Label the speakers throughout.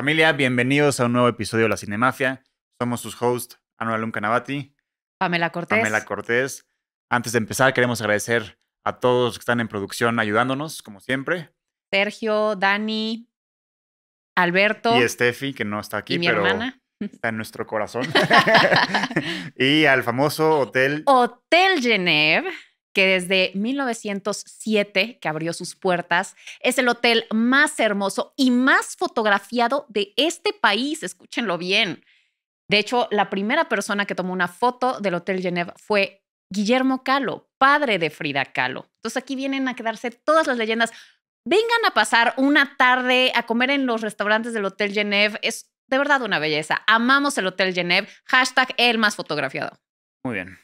Speaker 1: Familia, bienvenidos a un nuevo episodio de La Cinemafia. Somos sus hosts, Anualun Canavati.
Speaker 2: Pamela Cortés. Pamela
Speaker 1: Cortés. Antes de empezar, queremos agradecer a todos los que están en producción ayudándonos, como siempre.
Speaker 2: Sergio, Dani, Alberto. Y
Speaker 1: Steffi, que no está aquí, pero está en nuestro corazón. y al famoso hotel.
Speaker 2: Hotel Geneve que desde 1907 que abrió sus puertas, es el hotel más hermoso y más fotografiado de este país, escúchenlo bien. De hecho, la primera persona que tomó una foto del Hotel Geneve fue Guillermo Calo, padre de Frida Kahlo. Entonces aquí vienen a quedarse todas las leyendas. Vengan a pasar una tarde a comer en los restaurantes del Hotel Geneve. Es de verdad una belleza. Amamos el Hotel Geneve. Hashtag el más fotografiado.
Speaker 1: Muy bien.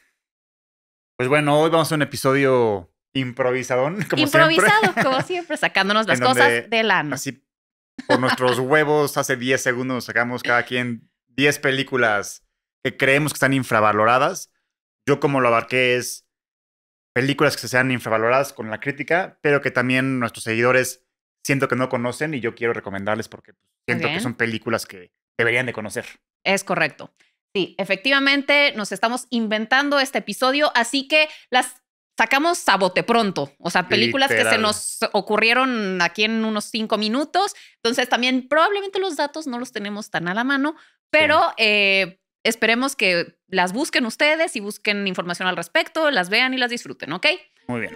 Speaker 1: Pues bueno, hoy vamos a un episodio improvisadón, como Improvisado,
Speaker 2: como siempre, sacándonos las cosas cosas
Speaker 1: del ano. Así, por nuestros huevos, hace 10 segundos sacamos cada quien 10 películas que creemos que están infravaloradas. Yo como lo abarqué es películas que sean infravaloradas con la crítica, pero que también nuestros seguidores siento que no conocen y yo quiero recomendarles porque siento que son películas que deberían de conocer. Es correcto.
Speaker 2: Sí, efectivamente nos estamos inventando este episodio, así que las sacamos sabote pronto, o sea, películas que se nos ocurrieron aquí en unos cinco minutos, entonces también probablemente los datos no los tenemos tan a la mano, pero eh, esperemos que las busquen ustedes y busquen información al respecto, las vean y las disfruten, ¿ok? Muy bien.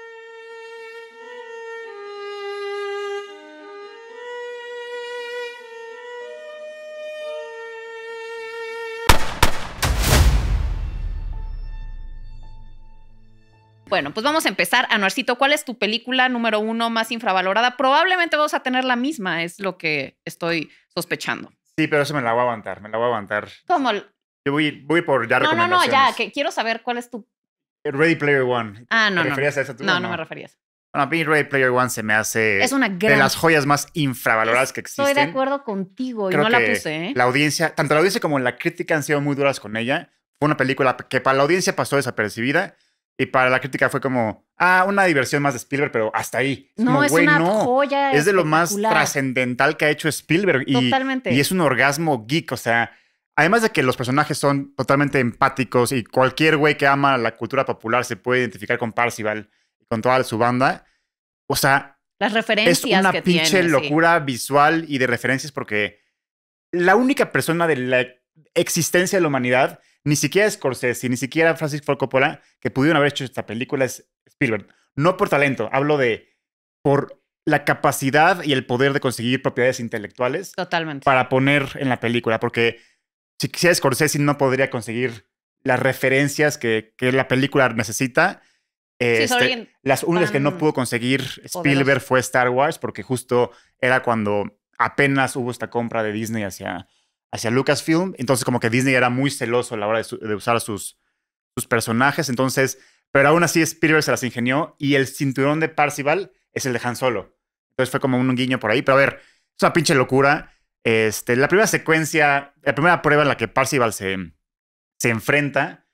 Speaker 2: Bueno, pues vamos a empezar. Anuarcito, ¿cuál es tu película número uno más infravalorada? Probablemente vamos a tener la misma, es lo que estoy sospechando.
Speaker 1: Sí, pero eso me la voy a aguantar, me la voy a aguantar. ¿Cómo? Yo voy, por ya No, no, no, ya,
Speaker 2: que quiero saber cuál es tu...
Speaker 1: Ready Player One. Ah, no, ¿Te no. referías a esa No, no, no me referías. Bueno, a mí Ready Player One se me hace es una de las joyas más infravaloradas que existen. Estoy de
Speaker 2: acuerdo contigo y no la puse. ¿eh? La
Speaker 1: audiencia, tanto la audiencia como la crítica han sido muy duras con ella. Fue una película que para la audiencia pasó desapercibida, y para la crítica fue como, ah, una diversión más de Spielberg, pero hasta ahí. no, es una joya.
Speaker 2: Es de lo más
Speaker 1: trascendental que ha hecho Spielberg. Y, Totalmente. Y es un orgasmo geek, o sea, además de que los personajes son totalmente empáticos y cualquier güey que ama la cultura popular se puede identificar con Parcival y con toda su banda. O sea,
Speaker 2: las referencias. Es una pinche locura
Speaker 1: visual y de referencias porque la única persona de la existencia de la humanidad ni siquiera Scorsese, ni siquiera Francis Ford Coppola, que pudieron haber hecho esta película, es Spielberg. No por talento, hablo de por la capacidad y el poder de conseguir propiedades intelectuales. Totalmente. Para poner en la película, porque si quisiera Scorsese no podría conseguir las referencias que, la película necesita. Este, las únicas que no pudo conseguir Spielberg fue Star Wars, porque justo era cuando apenas hubo esta compra de Disney hacia hacia Lucasfilm. Entonces, como que Disney era muy celoso a la hora de, usar a sus, personajes. Entonces, pero aún así Spielberg se las ingenió y el cinturón de Parcival es el de Han Solo. Entonces fue como un guiño por ahí. Pero a ver, es una pinche locura. Este, la primera secuencia, la primera prueba en la que Parcival se, se enfrenta,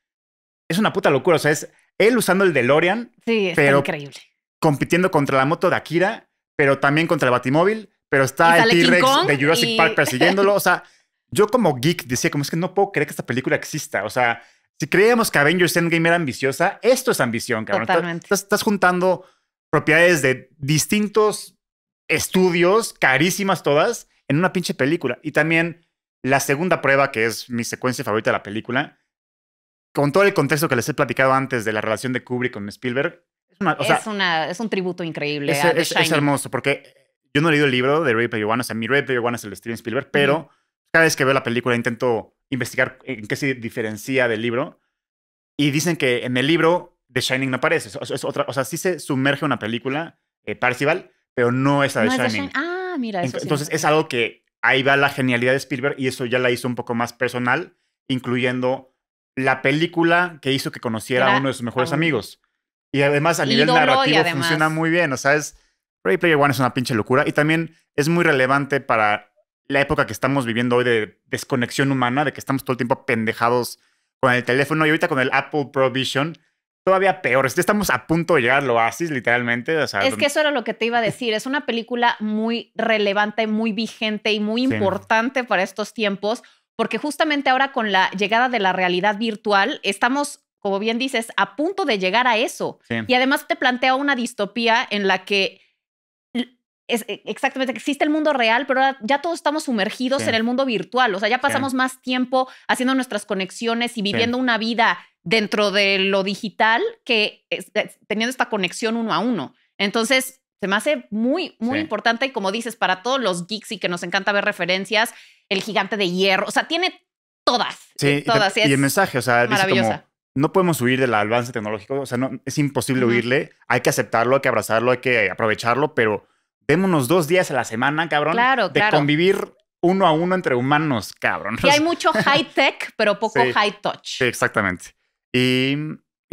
Speaker 1: es una puta locura. O sea, es él usando el DeLorean.
Speaker 2: Sí, es increíble.
Speaker 1: Compitiendo contra la moto de Akira, pero también contra el Batimóvil. Pero está el T-Rex de Jurassic Park persiguiéndolo. O sea, yo como geek decía, como es que no puedo creer que esta película exista. O sea, si creíamos que Avengers Endgame era ambiciosa, esto es ambición, cabrón. Totalmente. Estás, juntando propiedades de distintos estudios, carísimas todas, en una pinche película. Y también la segunda prueba, que es mi secuencia favorita de la película, con todo el contexto que les he platicado antes de la relación de Kubrick con Spielberg.
Speaker 2: Es, una, o es, una, un tributo increíble.
Speaker 1: Es, hermoso, porque yo no he leído el libro de Ray Player One, o sea, mi Ray Player One es el de Steven Spielberg, pero cada vez que veo la película intento investigar en qué se diferencia del libro. Y dicen que en el libro The Shining no aparece. Es, otra, o sea, sí se sumerge una película, eh, pero no esa de Shining.
Speaker 2: Ah, mira, Entonces
Speaker 1: es algo que ahí va la genialidad de Spielberg y eso ya la hizo un poco más personal, incluyendo la película que hizo que conociera a uno de sus mejores amigos. Y además a nivel narrativo funciona muy bien. O sea, es, Ready Player One es una pinche locura y también es muy relevante para la época que estamos viviendo hoy de desconexión humana, de que estamos todo el tiempo pendejados con el teléfono y ahorita con el Apple ProVision, todavía peor. Estamos a punto de llegar al oasis, literalmente. es que
Speaker 2: eso era lo que te iba a decir. Es una película muy relevante, muy vigente y muy importante para estos tiempos, porque justamente ahora con la llegada de la realidad virtual, estamos, como bien dices, a punto de llegar a eso. Y además te plantea una distopía en la que es, e, exactamente, existe el mundo real, pero ahora ya todos estamos sumergidos en el mundo virtual. O sea, ya pasamos más tiempo haciendo nuestras conexiones y viviendo una vida dentro de lo digital que teniendo esta conexión uno a uno. Entonces, se me hace muy, muy importante y como dices, para todos los geeks y que nos encanta ver referencias, el gigante de hierro, o sea, tiene todas. Sí, todas. Y, el mensaje,
Speaker 1: o sea, dice como, no podemos huir del avance tecnológico, o sea, no, es imposible huirle, hay que aceptarlo, hay que abrazarlo, hay que aprovecharlo, pero démonos dos días a la semana, cabrón, de convivir uno a uno entre humanos, cabrón. Y hay
Speaker 2: mucho high tech, pero poco high touch.
Speaker 1: exactamente. Y,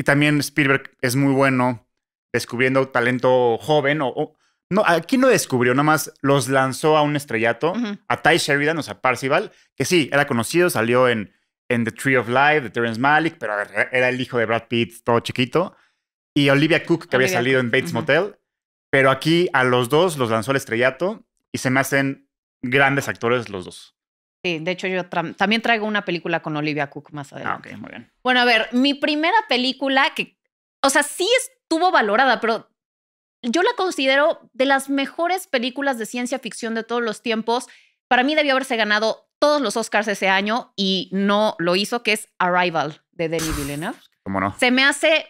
Speaker 1: también Spielberg es muy bueno descubriendo talento joven o, no, aquí no descubrió, nada más los lanzó a un estrellato, a Ty Sheridan, o sea, Parcival, que sí, era conocido, salió en, en The Tree of Life de Terrence Malick, pero era el hijo de Brad Pitt, todo chiquito. Y Olivia Cook, que había salido en Bates Motel, pero aquí a los dos los lanzó el estrellato y se me hacen grandes actores los dos.
Speaker 2: Sí, de hecho yo también traigo una película con Olivia Cook más ah, adelante. Ah, ok, muy bien. Bueno, a ver, mi primera película que, o sea, sí estuvo valorada, pero yo la considero de las mejores películas de ciencia ficción de todos los tiempos. Para mí debió haberse ganado todos los Oscars ese año y no lo hizo, que es Arrival de Denis Villeneuve. ¿Cómo no? Se me hace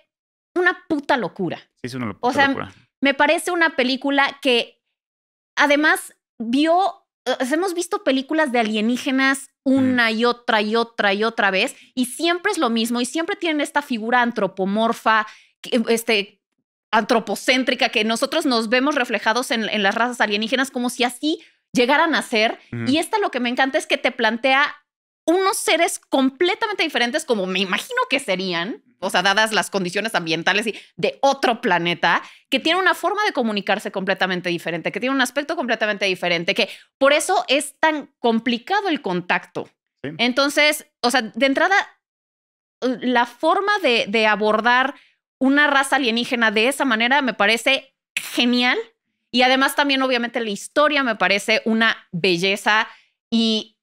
Speaker 2: una puta locura. Sí, es una puta locura. Me parece una película que además vio, eh, hemos visto películas de alienígenas mm. una y otra y otra y otra vez y siempre es lo mismo y siempre tienen esta figura antropomorfa, eh, este antropocéntrica que nosotros nos vemos reflejados en, las razas alienígenas como si así llegaran a ser. Y esta lo que me encanta es que te plantea unos seres completamente diferentes como me imagino que serían, o sea, dadas las condiciones ambientales y de otro planeta, que tiene una forma de comunicarse completamente diferente, que tiene un aspecto completamente diferente, que por eso es tan complicado el contacto. Entonces, o sea, de entrada, eh, la forma de abordar una raza alienígena de esa manera me parece genial. Y además también, obviamente, la historia me parece una belleza y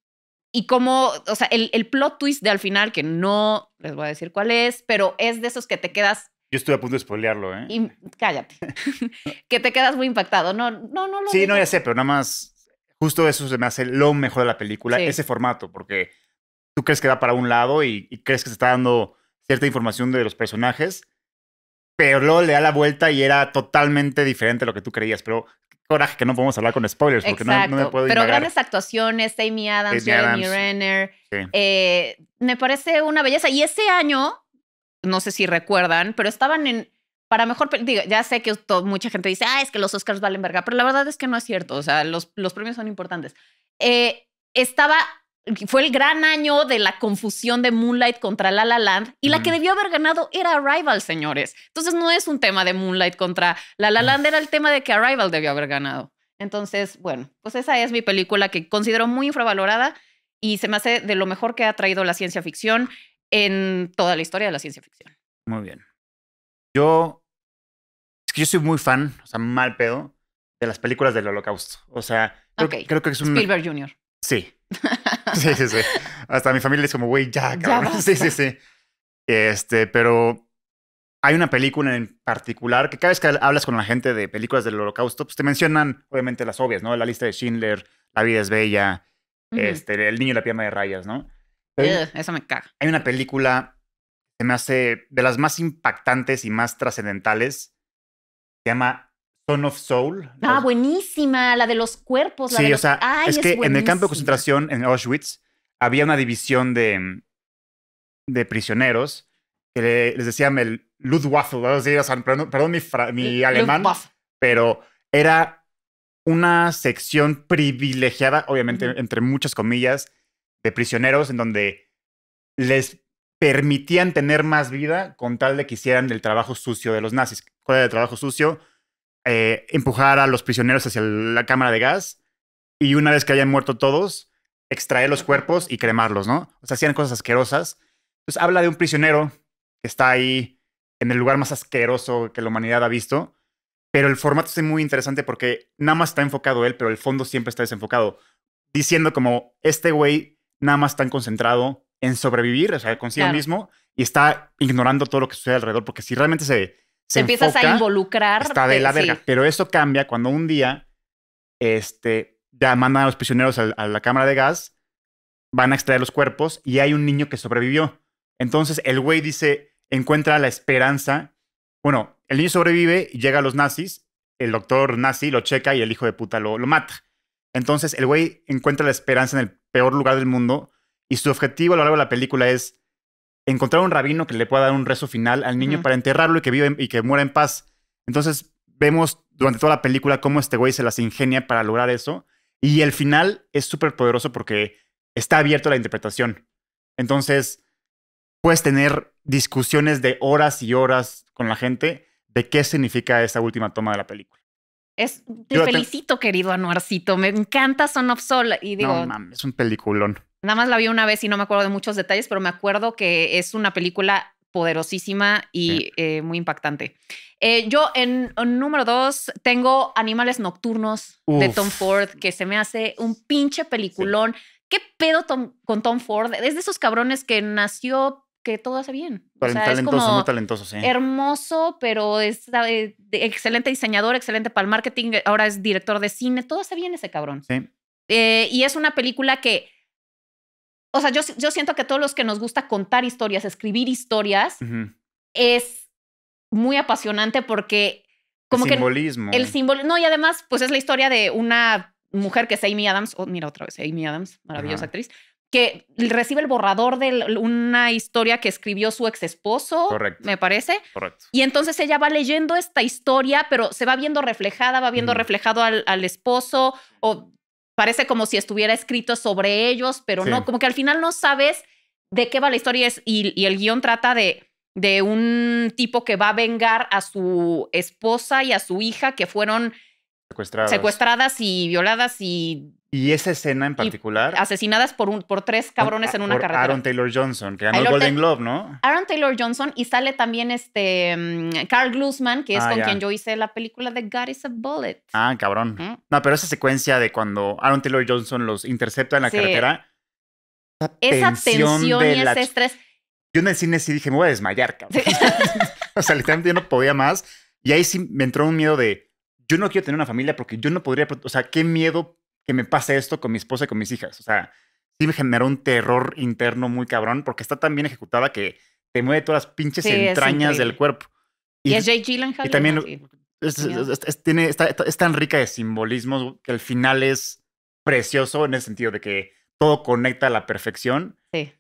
Speaker 2: y como, o sea, el, plot twist de al final, que no les voy a decir cuál es, pero es de esos que te quedas.
Speaker 1: Yo estoy a punto de spoilearlo, ¿eh?
Speaker 2: Y, cállate. que te quedas muy impactado. No, no, no lo. Sí,
Speaker 1: no, ya sé, pero nada más. Justo eso se me hace lo mejor de la película, ese formato, porque tú crees que va para un lado y, y crees que se está dando cierta información de los personajes, pero luego le da la vuelta y era totalmente diferente a lo que tú creías. Pero coraje que no podemos hablar con spoilers porque no, me puedo Pero grandes
Speaker 2: actuaciones, Amy Adams, Jeremy Renner. Eh, me parece una belleza. Y ese año, no sé si recuerdan, pero estaban en. Para mejor, digo, ya sé que mucha gente dice, ah, es que los Oscars valen verga, pero la verdad es que no es cierto. O sea, los, los premios son importantes. Eh, estaba fue el gran año de la confusión de Moonlight contra La La Land y la que debió haber ganado era Arrival, señores. Entonces no es un tema de Moonlight contra La La Land, era el tema de que Arrival debió haber ganado. Entonces, bueno, pues esa es mi película que considero muy infravalorada y se me hace de lo mejor que ha traído la ciencia ficción en toda la historia de la ciencia ficción.
Speaker 1: Muy bien. Yo es que yo soy muy fan, o sea, mal pedo de las películas del Holocausto. O sea,
Speaker 2: creo, que es un Spielberg Jr.
Speaker 1: Sí. Sí, sí, sí. Hasta mi familia es como, güey, ya, cabrón. sí, sí, sí. Este, pero hay una película en particular que cada vez que hablas con la gente de películas del holocausto, pues te mencionan obviamente las obvias, ¿no? La lista de Schindler, La vida es bella, este, El niño y la pierna de rayas, ¿no? eso me caga. Hay una película que me hace de las más impactantes y más trascendentales, se llama of Soul.
Speaker 2: Ah, buenísima, la de los cuerpos. sí, o sea, es, que en el campo de
Speaker 1: concentración en Auschwitz había una división de, de prisioneros que les decían el Luftwaffe, perdón, mi, eh, alemán, pero era una sección privilegiada, obviamente entre muchas comillas, de prisioneros en donde les permitían tener más vida con tal de que hicieran el trabajo sucio de los nazis. ¿Cuál era el trabajo sucio? Eh, empujar a los prisioneros hacia la cámara de gas y una vez que hayan muerto todos, extraer los cuerpos y cremarlos, ¿no? O sea, hacían cosas asquerosas. Entonces habla de un prisionero que está ahí en el lugar más asqueroso que la humanidad ha visto, pero el formato es muy interesante porque nada más está enfocado él, pero el fondo siempre está desenfocado, diciendo como este güey nada más está concentrado en sobrevivir, o sea, consigo mismo, y está ignorando todo lo que sucede alrededor, porque si realmente se se, empiezas a
Speaker 2: involucrar. Está de la verga.
Speaker 1: Pero eso cambia cuando un día este, ya mandan a los prisioneros a, la cámara de gas, van a extraer los cuerpos y hay un niño que sobrevivió. Entonces el güey dice, encuentra la esperanza. Bueno, el niño sobrevive y llega a los nazis, el doctor nazi lo checa y el hijo de puta lo mata. Entonces el güey encuentra la esperanza en el peor lugar del mundo y su objetivo a lo largo de la película es encontrar un rabino que le pueda dar un rezo final al niño para enterrarlo y que viva y que muera en paz. Entonces vemos durante toda la película cómo este güey se las ingenia para lograr eso. Y el final es súper poderoso porque está abierto a la interpretación. Entonces, puedes tener discusiones de horas y horas con la gente de qué significa esa última toma de la película
Speaker 2: te felicito, querido Anuarcito. Me encanta Son of Sol. Y digo, no, mames,
Speaker 1: es un peliculón.
Speaker 2: Nada más la vi una vez y no me acuerdo de muchos detalles, pero me acuerdo que es una película poderosísima y eh, muy impactante. Eh, yo en, número dos tengo Animales Nocturnos de Tom Ford, que se me hace un pinche peliculón. ¿Qué pedo con Tom Ford? Es de esos cabrones que nació que todo hace bien. o talentoso, muy talentoso, sí. Hermoso, pero es eh, excelente diseñador, excelente para el marketing, ahora es director de cine, todo hace bien ese cabrón. Sí. Eh, y es una película que, o sea, yo, yo siento que todos los que nos gusta contar historias, escribir historias, es muy apasionante porque... Como el simbolismo. el eh. simbolismo No, y además, pues es la historia de una mujer que es Amy Adams. mira otra vez, Amy Adams, maravillosa actriz que recibe el borrador de una historia que escribió su ex esposo, me parece. Y entonces ella va leyendo esta historia, pero se va viendo reflejada, va viendo reflejado al, esposo, o parece como si estuviera escrito sobre ellos, pero no, como que al final no sabes de qué va la historia y, y el guión trata de, de un tipo que va a vengar a su esposa y a su hija que fueron
Speaker 1: Secuestradas.
Speaker 2: y violadas y...
Speaker 1: Y esa escena en particular.
Speaker 2: Asesinadas por, un, por tres cabrones en una carretera. Aaron
Speaker 1: Taylor Johnson, que ganó el Golden Globe, ¿no?
Speaker 2: Aaron Taylor Johnson y sale también este mm, Carl Glusman, que es ah, con quien yo hice la película de God is a Bullet.
Speaker 1: Ah, cabrón. No, pero esa secuencia de cuando Aaron Taylor Johnson los intercepta en la carretera. Esa tensión, y ese estrés. Yo en el cine sí dije, me voy a desmayar, cabrón. o sea, literalmente yo no podía más. Y ahí sí me entró un miedo de yo no quiero tener una familia porque yo no podría, o sea, qué miedo que me pase esto con mi esposa y con mis hijas. O sea, sí me generó un terror interno muy cabrón porque está tan bien ejecutada que te mueve todas las pinches entrañas del cuerpo. Y, es Y también es, tiene, es tan rica de simbolismo que al final es precioso en el sentido de que todo conecta a la perfección. Sí.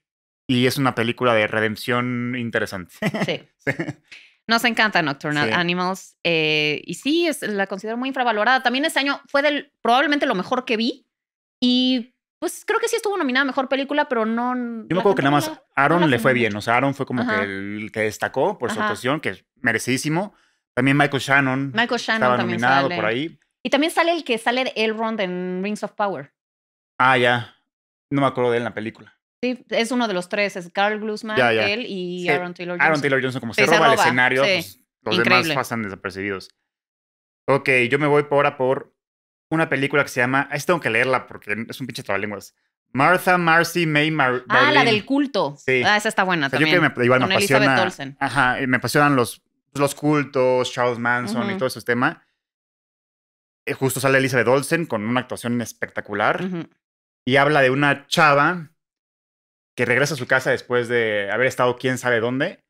Speaker 1: Y es una película de redención interesante. Sí. sí.
Speaker 2: Nos encanta Nocturnal Animals. Eh, y sí, la considero muy infravalorada. También ese año fue del, probablemente lo mejor que vi. Y pues creo que sí estuvo nominada a mejor película, pero no. Yo me acuerdo que nada más
Speaker 1: Aaron le fue bien. O sea, Aaron fue como que el que destacó por su actuación, que es merecidísimo. También Michael Shannon.
Speaker 2: Michael Shannon estaba nominado por ahí. Y también sale el que sale de Elrond en Rings of Power.
Speaker 1: Ah, ya. No me acuerdo de él en la película.
Speaker 2: Sí, es uno de los tres, es Carl Glusman, él y Aaron Taylor Johnson. Aaron Taylor Johnson, como se, roba, el escenario, pues, los demás pasan
Speaker 1: desapercibidos. Ok, yo me voy por ahora por una película que se llama, esta tengo que leerla porque es un pinche lenguas. Martha, Marcy, May, Mar Ah, la del
Speaker 2: culto. Sí. Ah, esa está buena también. Yo que me, igual me apasiona.
Speaker 1: Ajá, me apasionan los, cultos, Charles Manson y todo ese tema. Eh, justo sale Elizabeth Olsen con una actuación espectacular. Y habla de una chava que regresa a su casa después de haber estado quién sabe dónde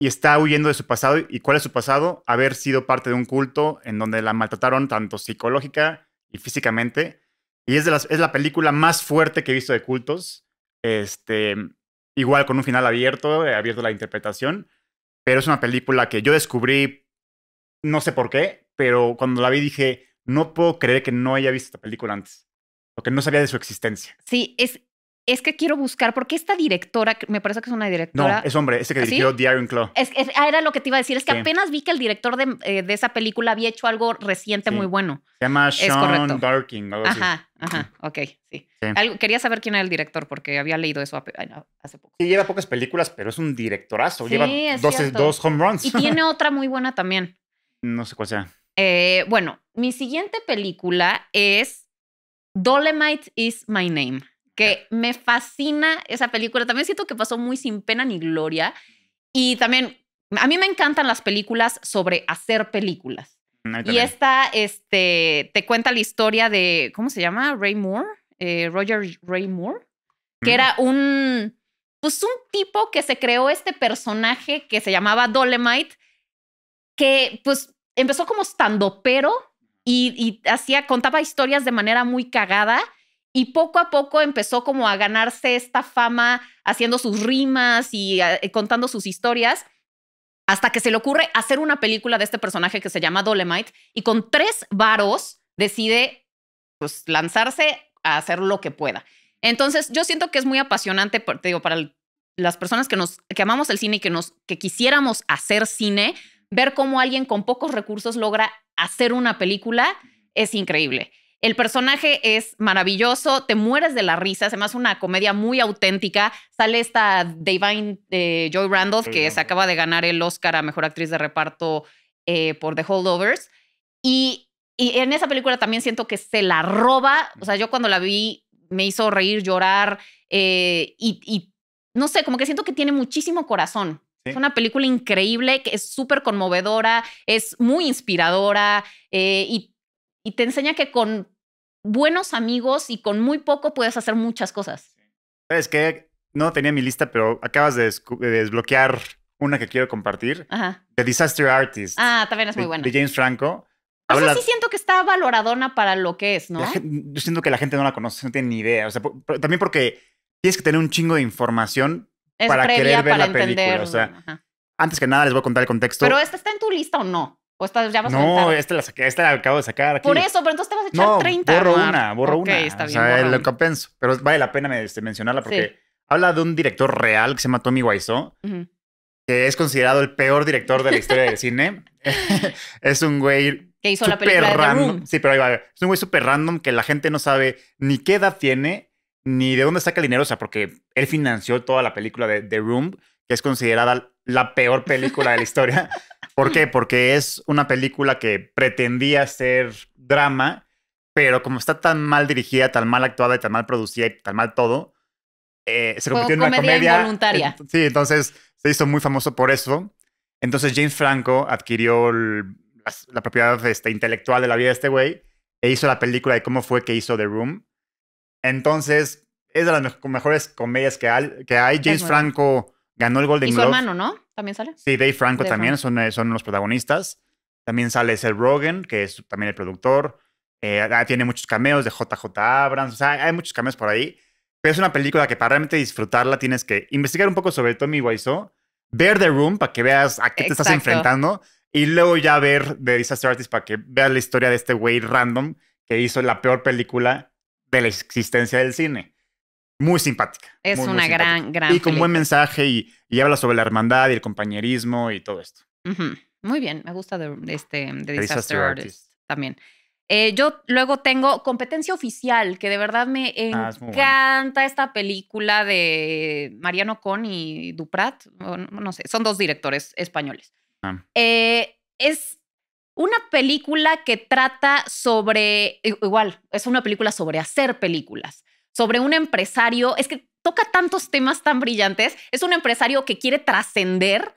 Speaker 1: y está huyendo de su pasado. ¿Y cuál es su pasado? Haber sido parte de un culto en donde la maltrataron tanto psicológica y físicamente. Y es, es la película más fuerte que he visto de cultos. Este, igual con un final abierto, eh, abierto a la interpretación. Pero es una película que yo descubrí, no sé por qué, pero cuando la vi dije, no puedo creer que no haya visto esta película antes. Porque no sabía de su existencia. Sí, es,
Speaker 2: es que quiero buscar, porque esta directora, me parece que es una directora. No, es hombre, ese que ¿Ah, dirigió The Iron Claw. era lo que te iba a decir, es que apenas vi que el director eh, de, esa película había hecho algo reciente muy bueno.
Speaker 1: Se llama Sean Darkin, Ajá, ajá, ok, sí.
Speaker 2: quería saber quién era el director, porque había leído eso hace
Speaker 1: poco. Sí, lleva pocas películas, pero es un directorazo. lleva dos, dos home runs. Y tiene
Speaker 2: otra muy buena también.
Speaker 1: No sé cuál sea.
Speaker 2: Eh, bueno, mi siguiente película es Dolemite is My Name que me fascina esa película. También siento que pasó muy sin pena ni gloria. Y también, a mí me encantan las películas sobre hacer películas. Mm, y esta este, te cuenta la historia de, ¿cómo se llama? Ray Moore, eh, Roger Ray Moore, que mm. era un, pues un tipo que se creó este personaje que se llamaba Dolemite, que pues empezó como estando y, y hacía, contaba historias de manera muy cagada y poco a poco empezó como a ganarse esta fama haciendo sus rimas y ah, eh, contando sus historias hasta que se le ocurre hacer una película de este personaje que se llama Dolemite y con tres varos decide pues lanzarse a hacer lo que pueda. Entonces, yo siento que es muy apasionante, digo, para las personas que nos que amamos el cine y que nos que quisiéramos hacer cine, ver cómo alguien con pocos recursos logra hacer una película es increíble. El personaje es maravilloso, te mueres de la risa, además una comedia muy auténtica. Sale esta Divine eh, Joy Randolph, que se acaba de ganar el Oscar a Mejor Actriz de Reparto eh, por The Holdovers. Y, en esa película también siento que se la roba. O sea, yo cuando la vi me hizo reír, llorar eh, y, no sé, como que siento que tiene muchísimo corazón. Es una película increíble, que es súper conmovedora, es muy inspiradora y y te enseña que con buenos amigos y con muy poco puedes hacer muchas cosas.
Speaker 1: ¿Sabes que No tenía mi lista, pero acabas de, desbloquear una que quiero compartir. Ajá. The Disaster Artist.
Speaker 2: Ah, también es muy buena. De
Speaker 1: James Franco. Eso sí
Speaker 2: siento que está valoradona para lo que es, ¿no?
Speaker 1: yo siento que la gente no la conoce, no tiene ni idea. O sea, también porque tienes que tener un chingo de información para querer ver la película. O sea, antes que nada les voy a contar el contexto. Pero esta
Speaker 2: está en tu lista o no? O esta ya no,
Speaker 1: esta la, saqué, acabo de sacar. Aquí. Por eso, pero entonces te vas a echar no, 30. Borro una, borro una. Está bien, o sea, lo compenso. Pero vale la pena este, mencionarla porque habla de un director real que se llama Tommy Wiseau, que es considerado el peor director de la historia del cine. es un güey. Que hizo la película de The Room. Sí, pero ahí va. Es un güey súper random que la gente no sabe ni qué edad tiene, ni de dónde saca el dinero. O sea, porque él financió toda la película de The Room, que es considerada la peor película de la historia. ¿Por qué? Mm. Porque es una película que pretendía ser drama, pero como está tan mal dirigida, tan mal actuada y tan mal producida y tan mal todo, eh, se convirtió en una comedia. Involuntaria. sí, entonces se hizo muy famoso por eso. Entonces James Franco adquirió la, propiedad este, intelectual de la vida de este güey e hizo la película de cómo fue que hizo The Room. Entonces, es de las mejores comedias que, que hay. James Franco Ganó el Golden ¿Y su hermano,
Speaker 2: ¿no? También sale. Sí, Dave Franco también Son,
Speaker 1: son los protagonistas. También sale Seth Rogen, que es también el productor. Eh, ah, tiene muchos cameos de JJ Abrams. O sea, hay muchos cameos por ahí. Pero es una película que para realmente disfrutarla tienes que investigar un poco sobre Tommy Wiseau, ver The Room para que veas a qué te estás enfrentando y luego ya ver The Disaster Artist para que veas la historia de este güey random que hizo la peor película de la existencia del cine muy simpática. Es una gran, gran. Y con buen mensaje y, habla sobre la hermandad y el compañerismo y todo esto.
Speaker 2: Muy bien, me gusta de, este, de Disaster, Artist. también. Eh, yo luego tengo Competencia Oficial, que de verdad me ah, encanta esta película de Mariano Con y Duprat. No, sé, son dos directores españoles. Ah. Eh, es una película que trata sobre, igual, es una película sobre hacer películas sobre un empresario, es que toca tantos temas tan brillantes, es un empresario que quiere trascender.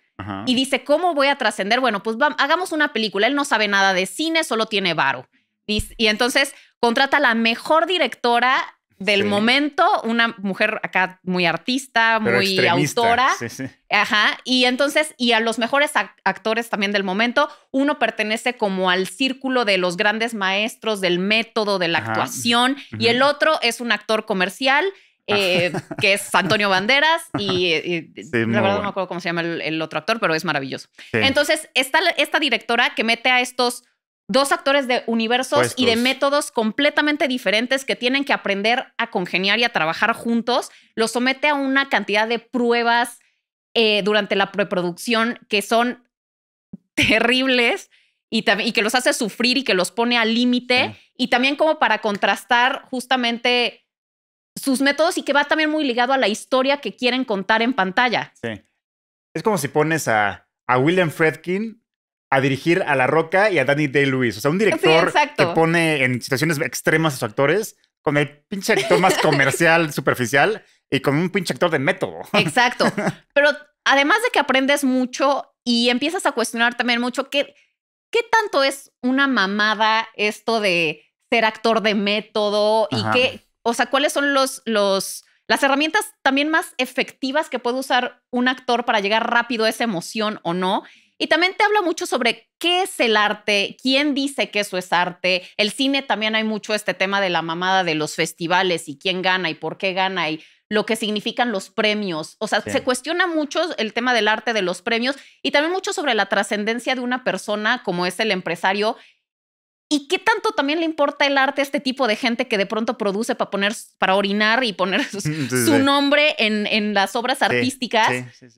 Speaker 2: Y dice, ¿cómo voy a trascender? Bueno, pues hagamos una película. Él no sabe nada de cine, solo tiene varo. Y, y entonces contrata a la mejor directora del momento, una mujer acá muy artista, muy autora. Sí, sí. Ajá. Y entonces, y a los mejores actores también del momento, uno pertenece como al círculo de los grandes maestros del método, de la actuación, y el otro es un actor comercial. Ah. Eh, que es Antonio Banderas y, la verdad no me acuerdo cómo se llama el, otro actor, pero es maravilloso. Entonces, está esta directora que mete a estos dos actores de universos y de métodos completamente diferentes que tienen que aprender a congeniar y a trabajar juntos, los somete a una cantidad de pruebas eh, durante la preproducción que son terribles y, que los hace sufrir y que los pone al límite y también como para contrastar justamente sus métodos y que va también muy ligado a la historia que quieren contar en pantalla.
Speaker 1: Sí. Es como si pones a, a William Fredkin a dirigir a La Roca y a Danny Day-Lewis. O sea, un director que pone en situaciones extremas a sus actores con el pinche actor más comercial, superficial y con un pinche actor de método.
Speaker 2: Exacto. Pero además de que aprendes mucho y empiezas a cuestionar también mucho qué, qué tanto es una mamada esto de ser actor de método y qué, o sea, cuáles son los, los, las herramientas también más efectivas que puede usar un actor para llegar rápido a esa emoción o no. Y también te habla mucho sobre qué es el arte, quién dice que eso es arte. El cine también hay mucho este tema de la mamada de los festivales y quién gana y por qué gana y lo que significan los premios. O sea, se cuestiona mucho el tema del arte de los premios y también mucho sobre la trascendencia de una persona como es el empresario ¿Y qué tanto también le importa el arte a este tipo de gente que de pronto produce para poner, para orinar y poner su, nombre en, las obras artísticas?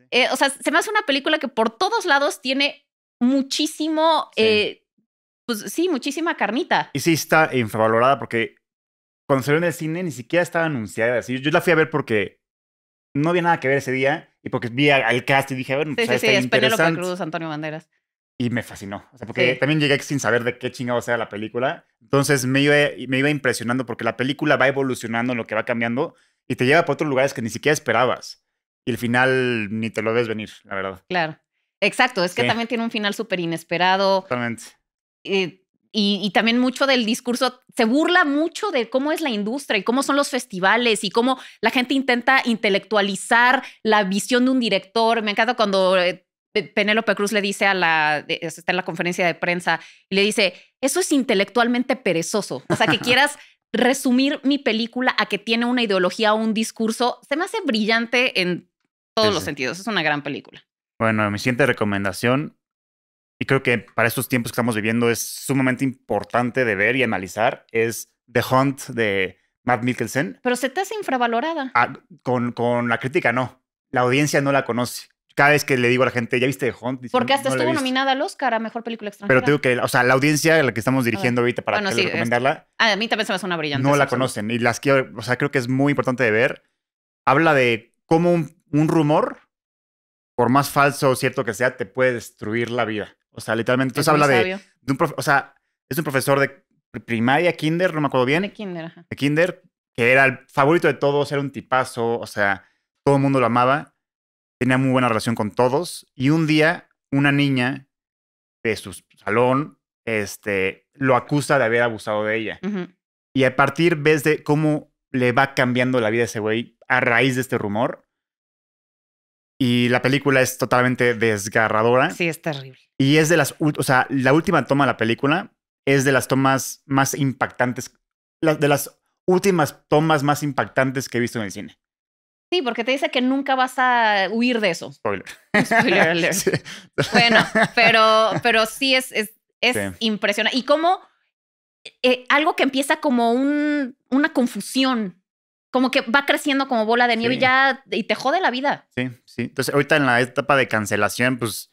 Speaker 2: Eh, o sea, se me hace una película que por todos lados tiene muchísimo, eh, pues sí, muchísima carnita.
Speaker 1: Y sí está infravalorada porque cuando salió en el cine ni siquiera estaba anunciada. Yo, yo la fui a ver porque no había nada que ver ese día y porque vi al, cast y dije, ver, pues sí, sí, está sí, es Penélope Cruz, Antonio Banderas y me fascinó. O sea, porque también llegué sin saber de qué chingado era la película. Entonces me iba, me iba impresionando porque la película va evolucionando lo que va cambiando y te lleva por otros lugares que ni siquiera esperabas. Y el final ni te lo ves venir, la verdad.
Speaker 2: Claro. Exacto, es que también tiene un final súper inesperado. Totalmente. y, también mucho del discurso, se burla mucho de cómo es la industria y cómo son los festivales y cómo la gente intenta intelectualizar la visión de un director. Me encanta cuando eh, Penélope Cruz le dice a la, está en la conferencia de prensa, y le dice, eso es intelectualmente perezoso. O sea, que quieras resumir mi película a que tiene una ideología o un discurso, se me hace brillante en todos los sentidos. Es una gran película.
Speaker 1: Bueno, mi siguiente recomendación, y creo que para estos tiempos que estamos viviendo es sumamente importante de ver y analizar, es The Hunt de Matt Mikkelsen. Pero se te hace
Speaker 2: infravalorada.
Speaker 1: Ah, con, con la crítica, no. La audiencia no la conoce cada vez que le digo a la gente, ¿ya viste de Hunt? Porque hasta estuvo nominada
Speaker 2: al Oscar a Mejor Película Extranjera. Pero tengo
Speaker 1: que, o sea, la audiencia a la que estamos dirigiendo ahorita para bueno, sí, recomendarla.
Speaker 2: Ah, a mí también se me una brillante. No la
Speaker 1: conocen y las quiero, o sea, creo que es muy importante de ver. Habla de cómo un, rumor, por más falso o cierto que sea, te puede destruir la vida. O sea, literalmente. Entonces habla de, de, un o sea, es un profesor de primaria, kinder, no me acuerdo bien. De kinder, ajá. De kinder, que era el favorito de todos, era un tipazo, o sea, todo el mundo lo amaba tenía muy buena relación con todos. Y un día, una niña de su salón este, lo acusa de haber abusado de ella. Y a partir ves de cómo le va cambiando la vida a ese güey a raíz de este rumor. Y la película es totalmente desgarradora. Sí, es terrible. Y es de las, o sea, la última toma de la película es de las tomas más impactantes, de las últimas tomas más impactantes que he visto en el cine.
Speaker 2: Sí, porque te dice que nunca vas a huir de eso.
Speaker 1: Spoiler.
Speaker 2: Bueno, pero, pero sí es, es, impresionante. Y como eh, algo que empieza como un, una confusión, como que va creciendo como bola de nieve y ya y te jode la vida.
Speaker 1: Sí, sí. Entonces, ahorita en la etapa de cancelación, pues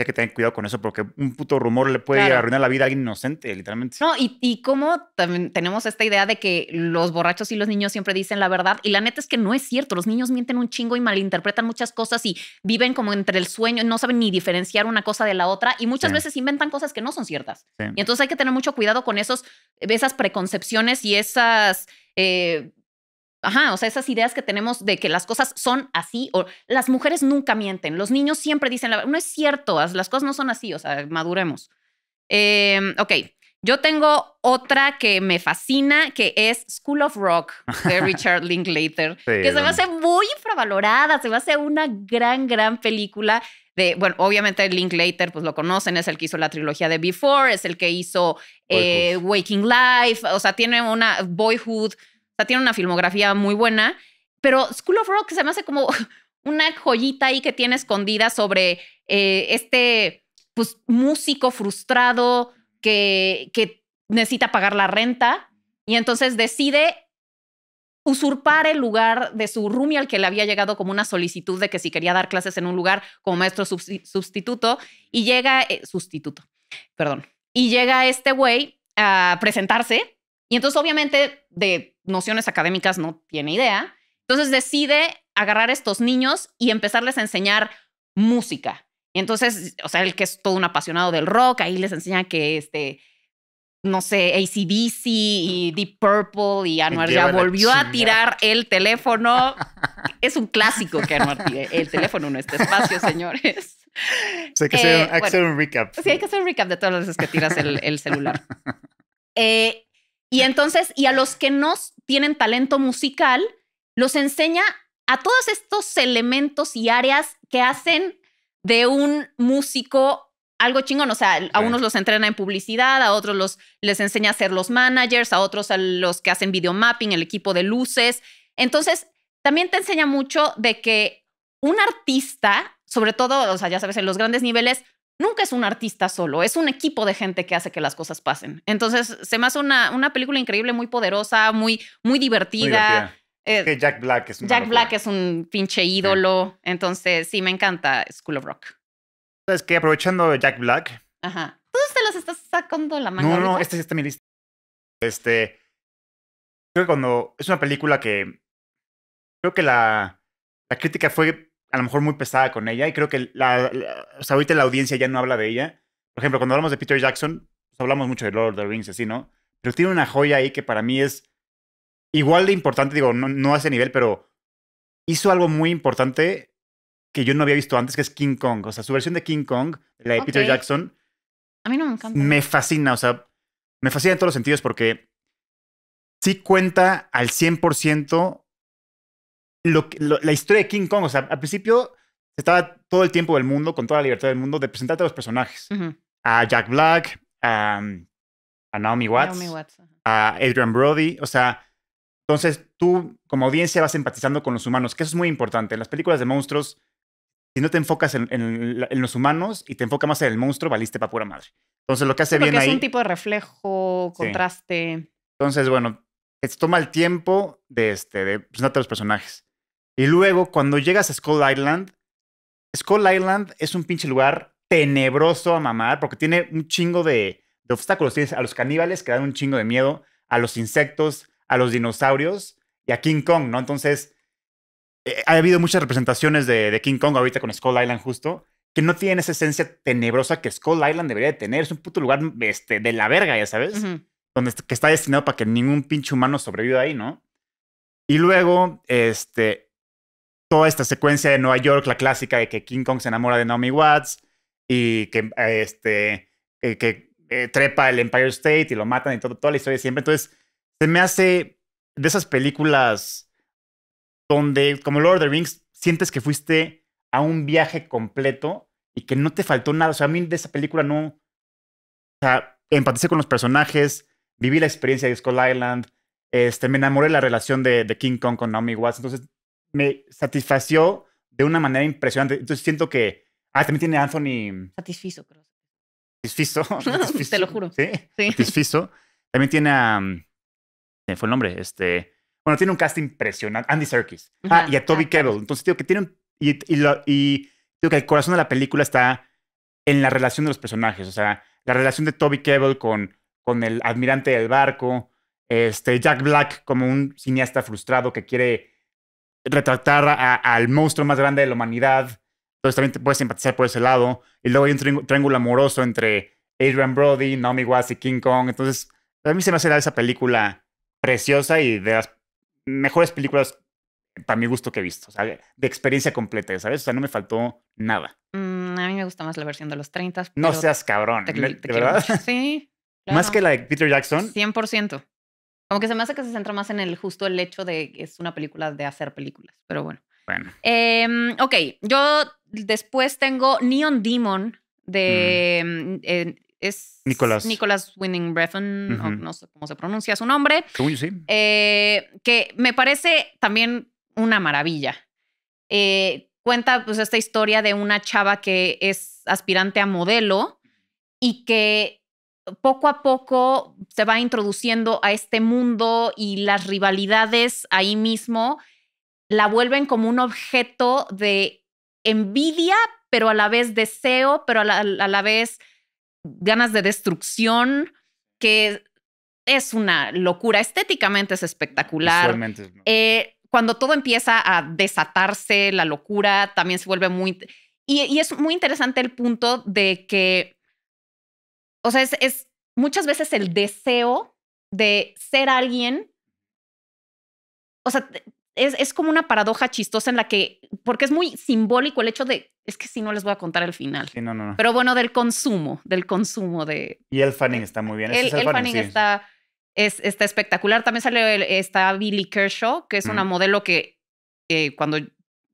Speaker 1: hay que tener cuidado con eso porque un puto rumor le puede arruinar la vida a alguien inocente, literalmente. No,
Speaker 2: y, y cómo también tenemos esta idea de que los borrachos y los niños siempre dicen la verdad. Y la neta es que no es cierto. Los niños mienten un chingo y malinterpretan muchas cosas y viven como entre el sueño, no saben ni diferenciar una cosa de la otra y muchas veces inventan cosas que no son ciertas. Y entonces hay que tener mucho cuidado con esos, esas preconcepciones y esas. Eh, Ajá, o sea, esas ideas que tenemos de que las cosas son así o las mujeres nunca mienten, los niños siempre dicen, no es cierto, las cosas no son así, o sea, maduremos. Em, ok, yo tengo otra que me fascina, que es School of Rock de Richard Linklater, que se a hace muy infravalorada, se a hace una gran, gran película. De, bueno, obviamente Linklater, pues lo conocen, es el que hizo la trilogía de Before, es el que hizo eh, Waking Life, o sea, tiene una Boyhood, tiene una filmografía muy buena, pero School of Rock se me hace como una joyita ahí que tiene escondida sobre eh, este pues, músico frustrado que, necesita pagar la renta y entonces decide usurpar el lugar de su roomie al que le había llegado como una solicitud de que si quería dar clases en un lugar como maestro sustituto y llega eh, sustituto, perdón, y llega este güey a presentarse y entonces obviamente de nociones académicas no tiene idea. Entonces decide agarrar a estos niños y empezarles a enseñar música. Y entonces, o sea, el que es todo un apasionado del rock, ahí les enseña que este, no sé, ACDC y Deep Purple y Anuar ya volvió a tirar el teléfono. es un clásico que Anuar tire el teléfono en este espacio, señores.
Speaker 1: hay que eh, hacer, un, recap.
Speaker 2: Sí, hay que hacer un recap de todas las veces que tiras el, celular. Eh, y entonces, y a los que no tienen talento musical, los enseña a todos estos elementos y áreas que hacen de un músico algo chingón. O sea, a unos los entrena en publicidad, a otros los, les enseña a ser los managers, a otros a los que hacen video mapping, el equipo de luces. Entonces, también te enseña mucho de que un artista, sobre todo, o sea, ya sabes, en los grandes niveles, nunca es un artista solo, es un equipo de gente que hace que las cosas pasen. Entonces, se me hace una, una película increíble, muy poderosa, muy, muy divertida.
Speaker 1: Eh, Jack Black
Speaker 2: es un pinche ídolo. Entonces, sí, me encanta School of Rock.
Speaker 1: Sabes que aprovechando Jack Black.
Speaker 2: Ajá. Tú te las estás sacando la manga. No, no,
Speaker 1: esta este está mi lista. Este. Creo que cuando. Es una película que. Creo que la. La crítica fue a lo mejor muy pesada con ella y creo que la, ahorita la audiencia ya no habla de ella. Por ejemplo, cuando hablamos de Peter Jackson, pues, hablamos mucho de Lord of the Rings, así, ¿no? Pero tiene una joya ahí que para mí es igual de importante, digo, no, no a ese nivel, pero hizo algo muy importante que yo no había visto antes, que es King Kong. O sea, su versión de King Kong, la de Peter Jackson.
Speaker 2: A mí no me encanta. Me
Speaker 1: fascina, o sea, me fascina en todos los sentidos porque sí cuenta al 100% la historia de King Kong. O sea, al principio estaba todo el tiempo del mundo, con toda la libertad del mundo, de presentarte a los personajes. A Jack Black, a, Naomi Watts, a Adrian Brody. O sea, entonces tú como audiencia vas empatizando con los humanos, que eso es muy importante. En las películas de monstruos, si no te enfocas en, los humanos y te enfocas más en el monstruo, valiste para pura madre. Entonces lo que hace bien ahí... Es un
Speaker 2: tipo de reflejo, contraste.
Speaker 1: Entonces, bueno, toma el tiempo este, de presentarte a los personajes. Y luego, cuando llegas a Skull Island, Skull Island es un pinche lugar tenebroso a mamar, porque tiene un chingo de, obstáculos. Tienes a los caníbales que dan un chingo de miedo, a los insectos, a los dinosaurios y a King Kong, ¿no? Entonces, eh, ha habido muchas representaciones de, King Kong ahorita con Skull Island justo, que no tienen esa esencia tenebrosa que Skull Island debería de tener. Es un puto lugar este, de la verga, ya sabes, donde que está destinado para que ningún pinche humano sobreviva ahí, ¿no? Y luego, este, toda esta secuencia de Nueva York, la clásica de que King Kong se enamora de Naomi Watts y que, este, eh, que eh, trepa el Empire State y lo matan y todo, toda la historia de siempre. Entonces, se me hace de esas películas donde, como Lord of the Rings, sientes que fuiste a un viaje completo y que no te faltó nada. O sea, a mí de esa película no... O sea, empaticé con los personajes, viví la experiencia de Skull Island, este, me enamoré de la relación de, de King Kong con Naomi Watts. Entonces, me satisfació de una manera impresionante. Entonces siento que. Ah, también tiene Anthony.
Speaker 2: Satisfizo, creo.
Speaker 1: Satisfizo. Te lo
Speaker 2: juro. Sí. sí.
Speaker 1: Satisfizo. También tiene a. ¿Qué fue el nombre? Este. Bueno, tiene un cast impresionante. Andy Serkis. ah, y a ah, Toby Kebbell. Entonces, digo que tiene un, Y, digo que el corazón de la película está en la relación de los personajes. O sea, la relación de Toby Kebbell con, con el admirante del barco. Este, Jack Black como un cineasta frustrado que quiere retratar al monstruo más grande de la humanidad. Entonces también te puedes simpatizar por ese lado. Y luego hay un triángulo amoroso entre Adrian Brody, Naomi Watts y King Kong. Entonces, a mí se me hace esa película preciosa y de las mejores películas para mi gusto que he visto. O sea, de experiencia completa, ¿sabes? O sea, no me faltó nada.
Speaker 2: Mm, a mí me gusta más la versión de los 30. No seas
Speaker 1: cabrón. ¿De verdad?
Speaker 2: Sí. Más que
Speaker 1: la de Peter Jackson.
Speaker 2: 100%. Como que se me hace que se centra más en el justo el hecho de que es una película de hacer películas, pero bueno. Bueno. Em, ok, yo después tengo Neon Demon mm. de... Mm, eh, es Nicolas. Nicolás Winning Refn, no sé cómo se pronuncia su nombre. sí. Eh, que me parece también una maravilla. Eh, cuenta pues esta historia de una chava que es aspirante a modelo y que poco a poco se va introduciendo a este mundo y las rivalidades ahí mismo la vuelven como un objeto de envidia, pero a la vez deseo, pero a la, vez ganas de destrucción, que es una locura. Estéticamente es espectacular. Eh, cuando todo empieza a desatarse, la locura también se vuelve muy... y es muy interesante el punto de que o sea, es, muchas veces el deseo de ser alguien. O sea, es, es, como una paradoja chistosa en la que, porque es muy simbólico el hecho de, es que si no les voy a
Speaker 1: contar el final. Sí, no, no,
Speaker 2: Pero bueno, del consumo, del consumo de...
Speaker 1: Y el Fanning está muy bien. El, el, Fanning, está,
Speaker 2: es, está espectacular. También salió el, está Billy Kershaw, que es una modelo que, cuando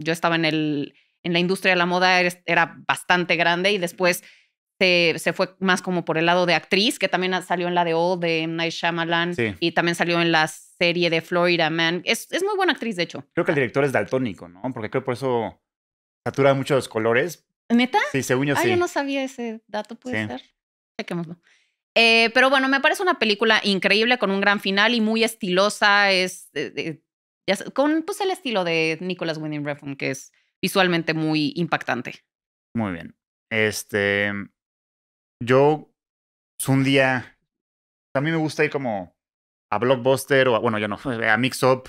Speaker 2: yo estaba en, el, en la industria de la moda era bastante grande y después se, fue más como por el lado de actriz, que también salió en la de Old de Night Shyamalan y también salió en la serie de Florida Man. Es, muy buena actriz, de hecho.
Speaker 1: Creo que el director es daltónico, ¿no? Porque creo por eso satura muchos colores. ¿Neta? Sí, según yo ah, yo no
Speaker 2: sabía ese dato, puede ser. Chequémoslo. Eh, pero bueno, me parece una película increíble con un gran final y muy estilosa. Es eh, eh, con pues, el estilo de Nicholas Winning Refn, que es visualmente muy impactante.
Speaker 1: Muy bien. Este, yo pues, un día, a mí me gusta ir como a Blockbuster o a, bueno, ya no, a Mix Up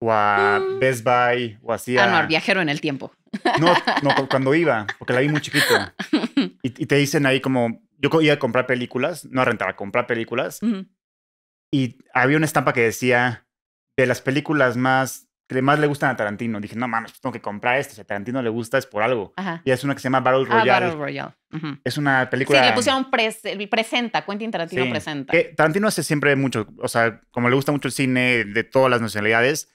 Speaker 1: o a mm. Best Buy o así. A... Ah, no, al viajero en el tiempo. No, no, cuando iba, porque la vi muy chiquito. Y, te dicen ahí como, yo iba a comprar películas, no a rentar, a comprar películas. Y había una estampa que decía, de las películas más que más le gustan a Tarantino. Dije, no mames, pues, tengo que comprar esto. Si a Tarantino le gusta es por algo. Y es una que se llama Battle ah, Royale. Battle Royale. Es una película. Sí, le pusieron
Speaker 2: presenta, Quentin Tarantino presenta.
Speaker 1: Tarantino hace siempre mucho, o sea, como le gusta mucho el cine de todas las nacionalidades,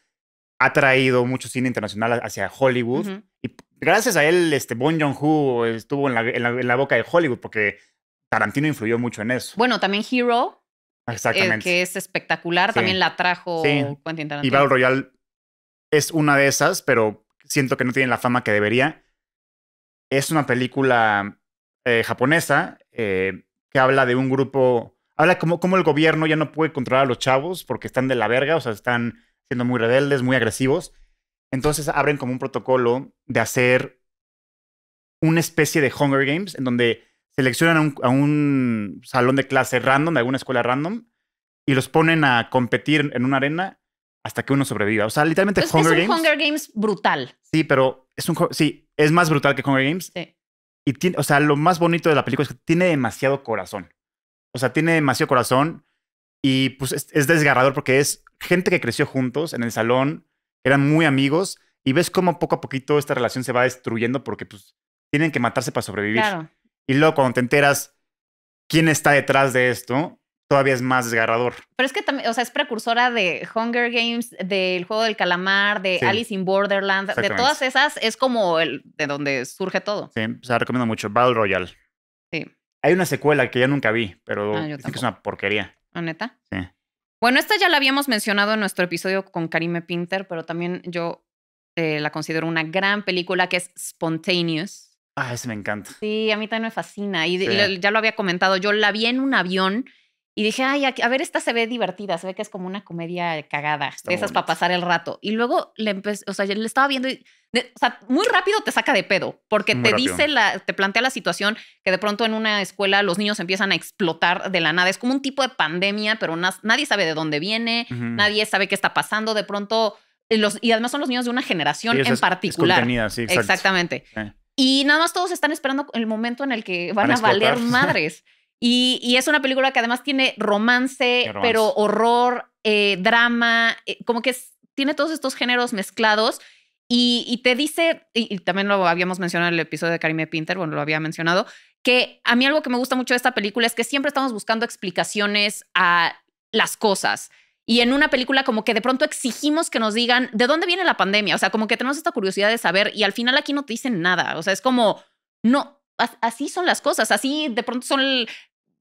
Speaker 1: ha traído mucho cine internacional hacia Hollywood. Y gracias a él, este, Bon Joon-ho estuvo en la, boca de Hollywood porque Tarantino influyó mucho en eso. Bueno, también Hero. Eh, Exactamente. que
Speaker 2: es espectacular, también la trajo Quentin Tarantino. Y Battle
Speaker 1: Royale es una de esas, pero siento que no tiene la fama que debería. Es una película eh, japonesa eh, que habla de un grupo, habla como, como el gobierno ya no puede controlar a los chavos porque están de la verga, o sea, están siendo muy rebeldes, muy agresivos. Entonces abren como un protocolo de hacer una especie de Hunger Games en donde seleccionan a un, salón de clase random, de alguna escuela random, y los ponen a competir en una arena hasta que uno sobreviva. O sea, literalmente es un Hunger Games brutal. Sí, pero es un sí, es más brutal que Hunger Games. Sí. Y tiene, o sea, lo más bonito de la película es que tiene demasiado corazón. O sea, tiene demasiado corazón y pues es, desgarrador porque es gente que creció juntos en el salón, eran muy amigos y ves cómo poco a poquito esta relación se va destruyendo porque pues tienen que matarse para sobrevivir. Y luego cuando te enteras quién está detrás de esto, todavía es más desgarrador. Pero
Speaker 2: es que también, o sea, es precursora de Hunger Games, del juego del calamar, de Alice in Borderland, de todas esas, es como el de donde surge todo.
Speaker 1: Sí, o sea, recomiendo mucho. Battle Royale. Sí. Hay una secuela que ya nunca vi, pero ah, que es una porquería. ¿No, ¿Ah, neta? Sí.
Speaker 2: Bueno, esta ya la habíamos mencionado en nuestro episodio con Karime Pinter, pero también yo eh, la considero una gran película que es Spontaneous. Ah, ese me encanta. Sí, a mí también me fascina. Y ya lo había comentado, yo la vi en un avión y dije, ay, a ver, esta se ve divertida, se ve que es como una comedia cagada, de esas para pasar el rato. Y luego le empecé, o sea, yo le estaba viendo y, o sea, muy rápido te saca de pedo, porque te dice, la, te plantea la situación que de pronto en una escuela los niños empiezan a explotar de la nada. Es como un tipo de pandemia, pero nadie sabe de dónde viene, nadie sabe qué está pasando. De pronto, eh, y además son los niños de una generación en particular. Es sí, Exactamente. Y nada más todos están esperando el momento en el que van, a valer madres. Y, es una película que además tiene romance, pero horror, eh, drama, eh, como que tiene todos estos géneros mezclados y, te dice, y, también lo habíamos mencionado en el episodio de Karime Pinter, bueno, lo había mencionado, que a mí algo que me gusta mucho de esta película es que siempre estamos buscando explicaciones a las cosas. Y en una película como que de pronto exigimos que nos digan de dónde viene la pandemia, o sea, como que tenemos esta curiosidad de saber y al final aquí no te dicen nada, o sea, es como, no, así son las cosas, así de pronto son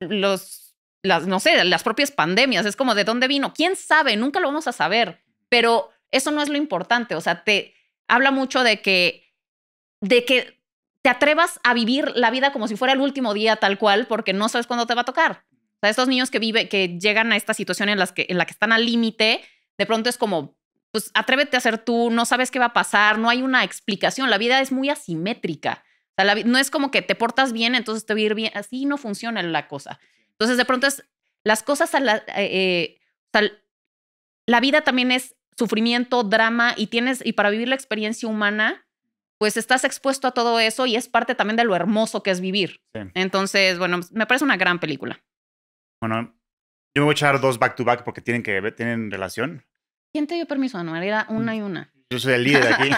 Speaker 2: los, las, no sé, las propias pandemias. Es como de dónde vino. ¿Quién sabe? Nunca lo vamos a saber. Pero eso no es lo importante. O sea, te habla mucho de que, de que te atrevas a vivir la vida como si fuera el último día tal cual, porque no sabes cuándo te va a tocar. O sea, estos niños que vive, que llegan a esta situación en, las que, en la que están al límite, de pronto es como, pues atrévete a ser tú, no sabes qué va a pasar, no hay una explicación. La vida es muy asimétrica no es como que te portas bien, entonces te voy a bien. Así no funciona la cosa. Entonces, de pronto es las cosas a eh, eh, la, vida también es sufrimiento, drama y tienes y para vivir la experiencia humana, pues estás expuesto a todo eso y es parte también de lo hermoso que es vivir. Entonces, bueno, pues, me parece una gran película.
Speaker 1: Bueno, yo me voy a echar dos back to back porque tienen que tienen relación.
Speaker 2: ¿Quién te dio permiso, Anuel? Era una y una.
Speaker 1: Yo soy el líder aquí.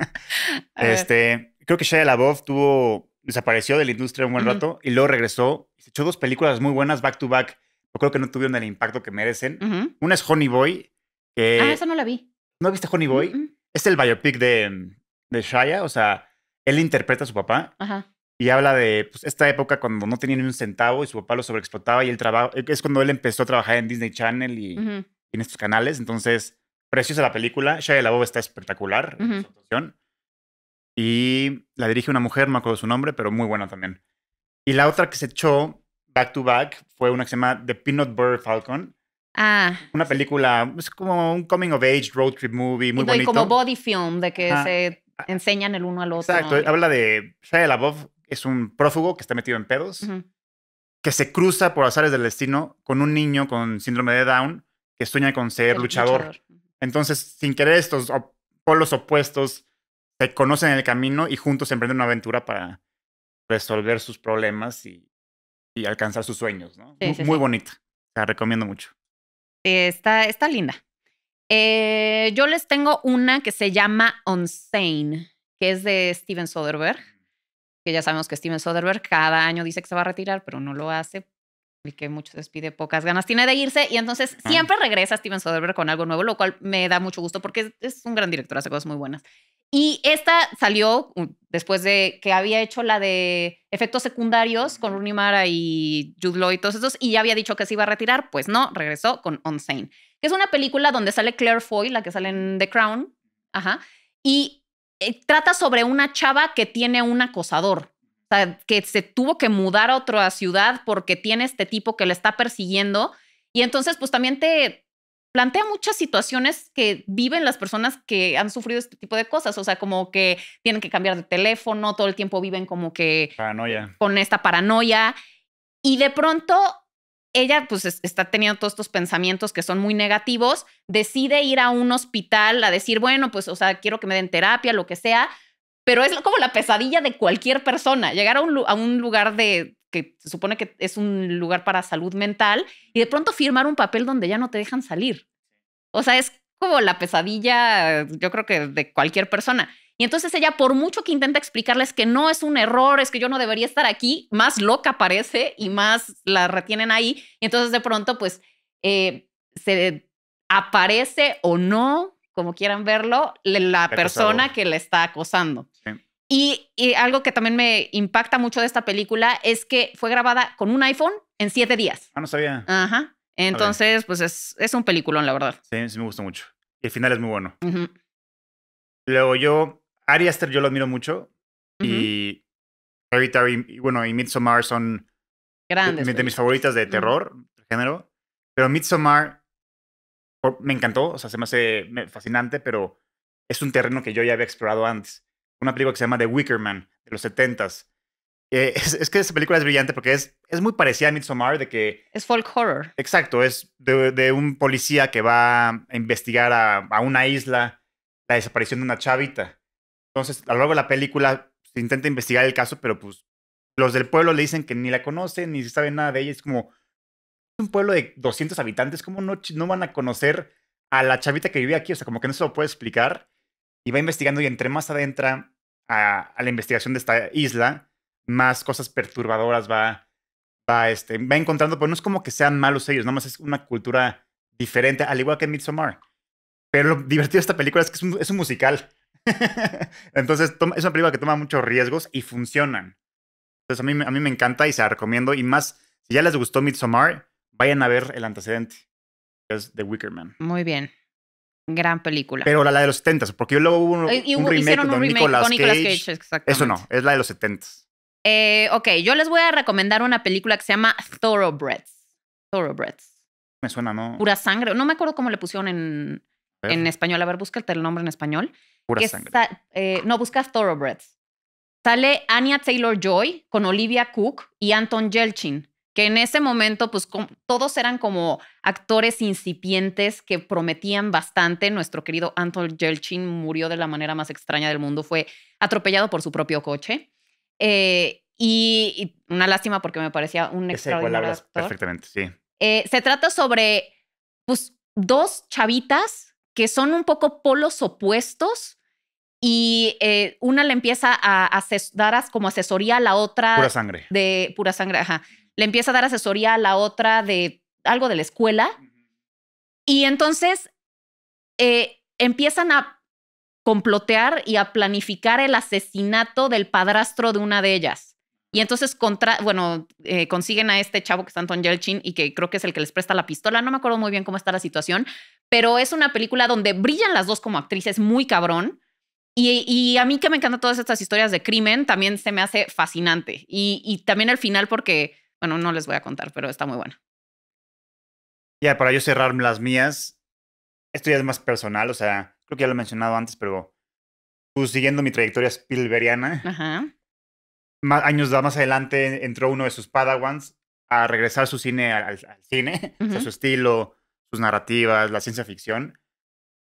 Speaker 2: este,
Speaker 1: creo que Shia LaBeouf tuvo, desapareció de la industria un buen rato y luego regresó. Se echó dos películas muy buenas back to back. Yo creo que no tuvieron el impacto que merecen. Una es Honey Boy. Que ah, esa no la vi. ¿No viste Honey Boy? Es el biopic de, de Shia. O sea, él interpreta a su papá. y habla de pues, esta época cuando no tenía ni un centavo y su papá lo sobreexplotaba y el trabajo es cuando él empezó a trabajar en Disney Channel y, en estos canales. Entonces, preciosa la película. Shia LaBeouf está espectacular. Y la dirige una mujer, no me acuerdo su nombre, pero muy buena también. Y la otra que se echó back to back fue una que se llama The Peanut Butter Falcon. Ah. Una película, es como un coming of age road trip movie, muy bonito. Y como
Speaker 2: body film, de que se enseñan el uno al otro. Exacto, habla
Speaker 1: de Shia LaBeouf, es un prófugo que está metido en pedos, que se cruza por azares del destino con un niño con síndrome de Down que sueña con ser luchador. Entonces, sin querer, estos polos opuestos se conocen en el camino y juntos emprenden una aventura para resolver sus problemas y, alcanzar sus sueños, ¿no? muy bonita, la recomiendo mucho.
Speaker 2: está, está linda. Eh, yo les tengo una que se llama Unsane, que es de Steven Soderbergh, mm. que ya sabemos que Steven Soderbergh cada año dice que se va a retirar, pero no lo hace que muchos despide, pocas ganas tiene de irse. Y entonces siempre regresa Steven Soderbergh con algo nuevo, lo cual me da mucho gusto porque es, un gran director, hace cosas muy buenas. Y esta salió después de que había hecho la de efectos secundarios con Rooney Mara y Jude Law y todos esos, y ya había dicho que se iba a retirar. Pues no, regresó con Unsane, que es una película donde sale Claire Foy, la que sale en The Crown. Ajá. Y eh, trata sobre una chava que tiene un acosador o sea, que se tuvo que mudar a otra ciudad porque tiene este tipo que le está persiguiendo. Y entonces, pues también te plantea muchas situaciones que viven las personas que han sufrido este tipo de cosas. O sea, como que tienen que cambiar de teléfono, todo el tiempo viven como que... Paranoia. Con esta paranoia. Y de pronto ella pues está teniendo todos estos pensamientos que son muy negativos, decide ir a un hospital a decir, bueno, pues, o sea, quiero que me den terapia, lo que sea, pero es como la pesadilla de cualquier persona, llegar a un, lugar de que se supone que es un lugar para salud mental y de pronto firmar un papel donde ya no te dejan salir. O sea, es como la pesadilla, yo creo que de cualquier persona. Y entonces ella, por mucho que intenta explicarles que no es un error, es que yo no debería estar aquí, más loca parece y más la retienen ahí. Y entonces de pronto, pues, eh, se aparece o no, como quieran verlo, la persona que la está acosando. Y, algo que también me impacta mucho de esta película es que fue grabada con un iPhone en siete días. Ah, no sabía. Ajá. Entonces,
Speaker 1: pues es, un peliculón, la verdad. Sí, sí me gustó mucho. Y el final es muy bueno. Luego yo, Ari Aster yo lo admiro mucho. Y Hereditary, y, bueno, y Midsommar son Grandes de, mis favoritas de terror, género. Pero Midsommar me encantó, o sea, se me hace fascinante, pero es un terreno que yo ya había explorado antes una película que se llama The Wicker Man, de los setentas. Eh, es, que esa película es brillante porque es, es muy parecida a Midsommar, de que... Es folk horror. Exacto, es de, un policía que va a investigar a, una isla la desaparición de una chavita. Entonces, a lo largo de la película se intenta investigar el caso, pero pues los del pueblo le dicen que ni la conocen, ni saben nada de ella. Es como es un pueblo de 200 habitantes, ¿cómo no, no van a conocer a la chavita que vivía aquí? O sea, como que no se lo puede explicar y va investigando y entre más adentra a, la investigación de esta isla, más cosas perturbadoras va, va, este, va encontrando, pero pues, no es como que sean malos ellos, nomás es una cultura diferente, al igual que Midsommar. Pero lo divertido de esta película es que es un, musical. Entonces es una película que toma muchos riesgos y funcionan. Entonces a mí, a mí me encanta y se la recomiendo. Y más, si ya les gustó Midsommar, vayan a ver el antecedente, es The Wicker Man.
Speaker 2: Muy bien. Gran película. Pero la,
Speaker 1: de los 70, porque luego hubo un, remake con Nicolas, Cage. Eso no, es la de los 70.
Speaker 2: Eh, ok, yo les voy a recomendar una película que se llama Thoroughbreds. Thoroughbreds.
Speaker 1: Me suena, ¿no? Pura
Speaker 2: sangre. No me acuerdo cómo le pusieron en, español. A ver, búscate el nombre en español. Pura sangre. Eh, no, busca Thoroughbreds. Sale Anya Taylor Joy con Olivia Cook y Anton Yelchin que en ese momento, pues todos eran como actores incipientes que prometían bastante. Nuestro querido Anton Yelchin murió de la manera más extraña del mundo, fue atropellado por su propio coche. Eh, y, una lástima porque me parecía un extraordinario actor.
Speaker 1: perfectamente, sí.
Speaker 2: Eh, se trata sobre pues, dos chavitas que son un poco polos opuestos y eh, una le empieza a, dar como asesoría a la otra. Pura sangre. De pura sangre, ajá le empieza a dar asesoría a la otra de algo de la escuela. Y entonces eh, empiezan a complotear y a planificar el asesinato del padrastro de una de ellas. Y entonces, contra, bueno, eh, consiguen a este chavo que es Anton Yelchin y que creo que es el que les presta la pistola. No me acuerdo muy bien cómo está la situación, pero es una película donde brillan las dos como actrices muy cabrón. Y, a mí que me encantan todas estas historias de crimen, también se me hace fascinante. Y, y también al final porque bueno, no les voy a contar, pero está muy bueno.
Speaker 1: Ya, para yo cerrar las mías, esto ya es más personal, o sea, creo que ya lo he mencionado antes, pero pues, siguiendo mi trayectoria Spielbergiana, años más adelante entró uno de sus padawans a regresar su cine al, cine, o sea, su estilo, sus narrativas, la ciencia ficción,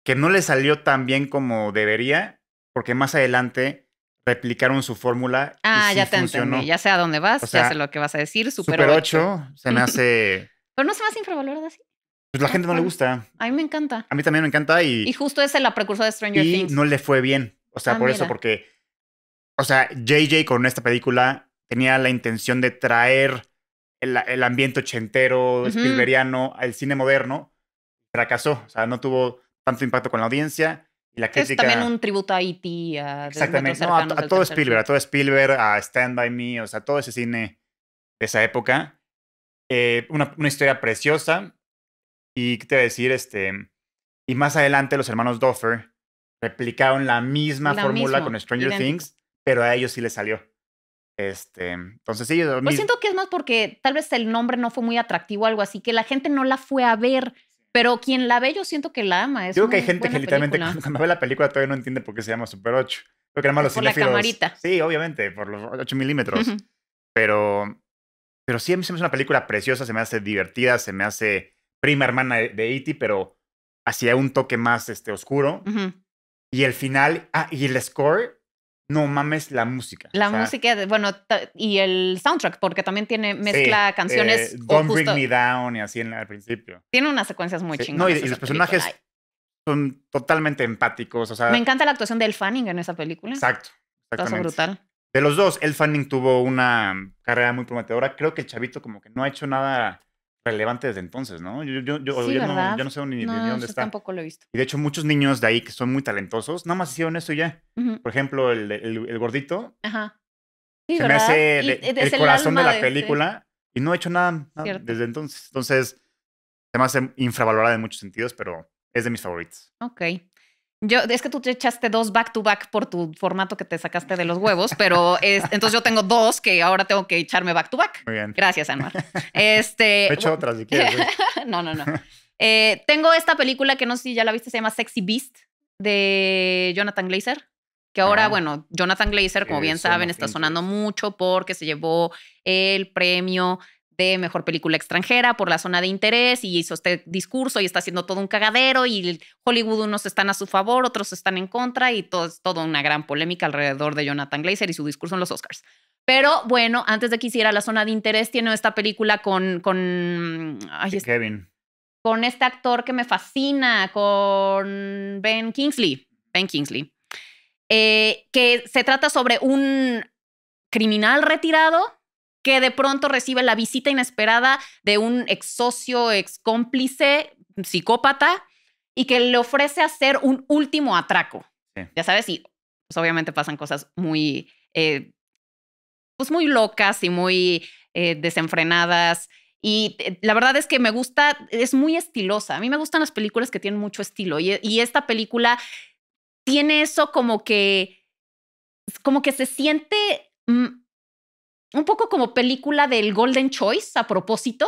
Speaker 1: que no le salió tan bien como debería, porque más adelante replicaron su fórmula. Ah, y sí ya te entendí. Ya sé a dónde vas, ya sé
Speaker 2: lo que vas a decir. Super, super 8.
Speaker 1: se me hace.
Speaker 2: Pero no se me hace infravalorada así.
Speaker 1: Pues la gente no le gusta.
Speaker 2: A mí me encanta.
Speaker 1: A mí también me encanta y. Y
Speaker 2: justo es la precursora de Stranger Things.
Speaker 1: Y no le fue bien. O sea, ah, por eso, porque. O sea, JJ con esta película tenía la intención de traer el, ambiente ochentero, uh al cine moderno. Fracasó. O sea, no tuvo tanto impacto con la audiencia. Y la crítica... Es también un
Speaker 2: tributo a E.T., A Exactamente, no, a, todo Spielberg, a,
Speaker 1: todo Spielberg, a Stand By Me, o sea, todo ese cine de esa época. Eh, una, una, historia preciosa. Y qué te voy a decir, este. Y más adelante, los hermanos Doffer replicaron la misma fórmula con Stranger Things, pero a ellos sí les salió. Este, entonces sí. Yo pues siento
Speaker 2: que es más porque tal vez el nombre no fue muy atractivo, o algo así, que la gente no la fue a ver. Pero quien la ve, yo siento que la ama. Es yo creo que hay gente que literalmente cuando
Speaker 1: ve la película todavía no entiende por qué se llama Super 8. Creo que nada más por la camarita. Sí, obviamente, por los 8 milímetros. Pero, pero sí, a mí se me hace una película preciosa, se me hace divertida, se me hace prima hermana de E.T., e pero hacia un toque más este, oscuro. Y el final, ah, y el score no mames la música. La música,
Speaker 2: bueno, y el soundtrack, porque también tiene mezcla eh, canciones. Don't Bring Me
Speaker 1: Down y así en, al principio.
Speaker 2: Tiene unas secuencias muy sí, No, y, los personajes
Speaker 1: son totalmente empáticos. O sea, Me
Speaker 2: encanta la actuación de El Fanning en esa película. Exacto.
Speaker 1: brutal. De los dos, El Fanning tuvo una carrera muy prometedora. Creo que el chavito como que no ha hecho nada relevante desde entonces, ¿no? Yo, yo, yo, no, sé ni, dónde yo está. tampoco lo he visto. Y de hecho, muchos niños de ahí que son muy talentosos, nada más hicieron esto ya. Por ejemplo, el, gordito.
Speaker 2: Ajá. se me hace el, corazón de la este película
Speaker 1: y no he hecho nada, desde entonces. Entonces, se me hace infravalorada en muchos sentidos, pero es de mis favoritos.
Speaker 2: Ok. Yo, es que tú te echaste dos back to back por tu formato que te sacaste de los huevos, pero es, entonces yo tengo dos que ahora tengo que echarme back to back. Muy bien. Gracias, Anuar. Este, He otras si quieres. no, no, no. Eh, tengo esta película que no sé si ya la viste, se llama Sexy Beast de Jonathan Glazer. Que ahora, ah. bueno, Jonathan Glazer, como bien saben, está sonando mucho porque se llevó el premio de mejor película extranjera por la zona de interés y hizo este discurso y está haciendo todo un cagadero y Hollywood unos están a su favor, otros están en contra y todo es toda una gran polémica alrededor de Jonathan Glazer y su discurso en los Oscars. Pero bueno, antes de que hiciera la zona de interés, tiene esta película con. con Kevin. Con este actor que me fascina, con Ben Kingsley. Ben Kingsley. Eh, que se trata sobre un criminal retirado que de pronto recibe la visita inesperada de un ex socio, ex cómplice, psicópata, y que le ofrece hacer un último atraco. Ya sabes, y pues obviamente pasan cosas muy, eh, pues muy locas y muy eh, desenfrenadas. Y eh, la verdad es que me gusta, es muy estilosa. A mí me gustan las películas que tienen mucho estilo. Y, y, esta película tiene eso como que, como que se siente mm, un poco como película del Golden Choice a propósito,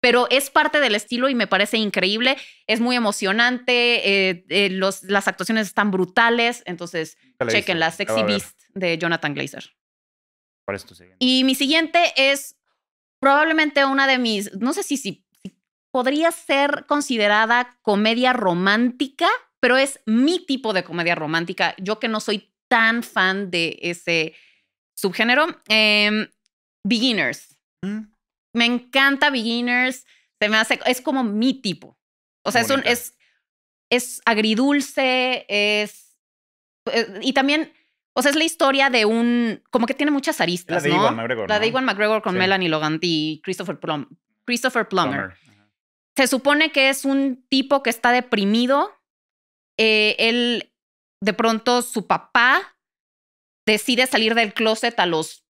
Speaker 2: pero es parte del estilo y me parece increíble. Es muy emocionante, eh, eh, las actuaciones están brutales, entonces
Speaker 1: chequen la Sexy Beast
Speaker 2: de Jonathan Glazer. Por esto Y mi siguiente es probablemente una de mis, no sé si, si podría ser considerada comedia romántica, pero es mi tipo de comedia romántica. Yo que no soy tan fan de ese subgénero. Em, beginners. Mm. Me encanta Beginners. Se me hace, es como mi tipo. O sea, es, un, es, es, agridulce, es, eh, Y también, o sea, es la historia de un. Como que tiene muchas aristas. La de ¿no? Iwan McGregor. La de Iwan McGregor con Melanie Loganti y Christopher, Plum, Christopher Plummer. Se supone que es un tipo que está deprimido. Eh, él, de pronto, su papá decide salir del closet a los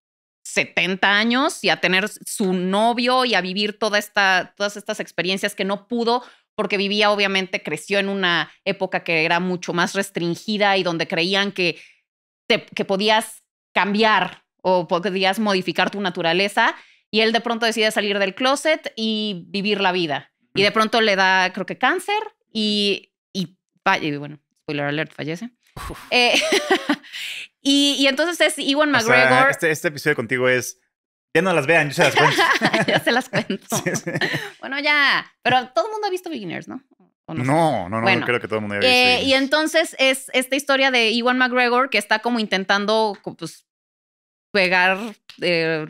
Speaker 2: 70 años y a tener su novio y a vivir todas estas experiencias que no pudo porque vivía, obviamente, creció en una época que era mucho más restringida y donde creían que, que podías cambiar o podías modificar tu naturaleza. Y él de pronto decide salir del closet y vivir la vida. Y de pronto le da, creo que, cáncer y,
Speaker 1: y, y bueno, spoiler alert, fallece.
Speaker 2: Eh, y, entonces es Iwan McGregor.
Speaker 1: Este, este, episodio contigo es. Ya no las vean, yo se las cuento. ya se las
Speaker 2: cuento. Bueno, ya. Pero todo el mundo ha visto Beginners, ¿no?
Speaker 1: No, no, no, creo que todo el mundo ha visto. Eh, y
Speaker 2: entonces es esta historia de Iwan McGregor que está como intentando pues, pegar, eh,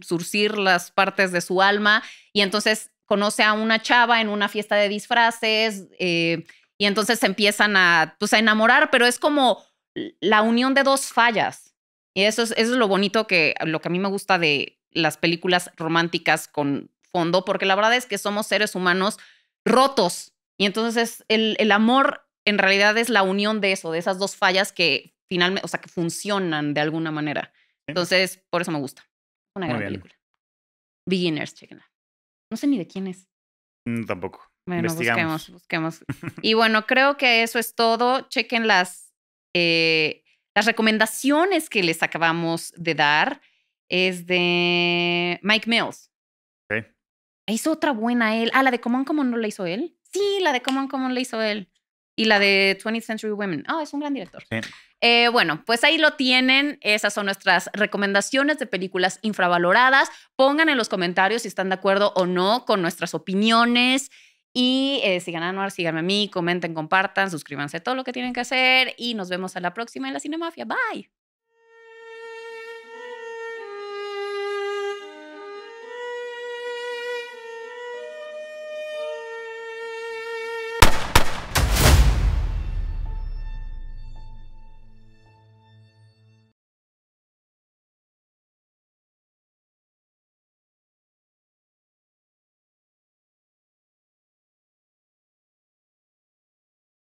Speaker 2: surcir mm, las partes de su alma. Y entonces conoce a una chava en una fiesta de disfraces. Eh, y entonces se empiezan a, pues, a enamorar, pero es como la unión de dos fallas. Y eso es, eso es lo bonito que, lo que a mí me gusta de las películas románticas con fondo, porque la verdad es que somos seres humanos rotos. Y entonces el, amor en realidad es la unión de eso, de esas dos fallas que finalmente, o sea, que funcionan de alguna manera. Entonces, por eso me gusta. Una gran película. Beginners, chequenla. No sé ni de quién es.
Speaker 1: Mm, tampoco. Bueno, busquemos,
Speaker 2: busquemos. Y bueno, creo que eso es todo. Chequen las, eh, las recomendaciones que les acabamos de dar. Es de Mike Mills. Okay. Hizo otra buena él. Ah, la de Common Common no la hizo él. Sí, la de Common Common la hizo él. Y la de 20th Century Women. Ah, es un gran director. Eh, bueno, pues ahí lo tienen. Esas son nuestras recomendaciones de películas infravaloradas. Pongan en los comentarios si están de acuerdo o no con nuestras opiniones. Y eh, sigan a Anuar, síganme a mí, comenten, compartan, suscríbanse, todo lo que tienen que hacer y nos vemos a la próxima en la Cinemafia. Bye.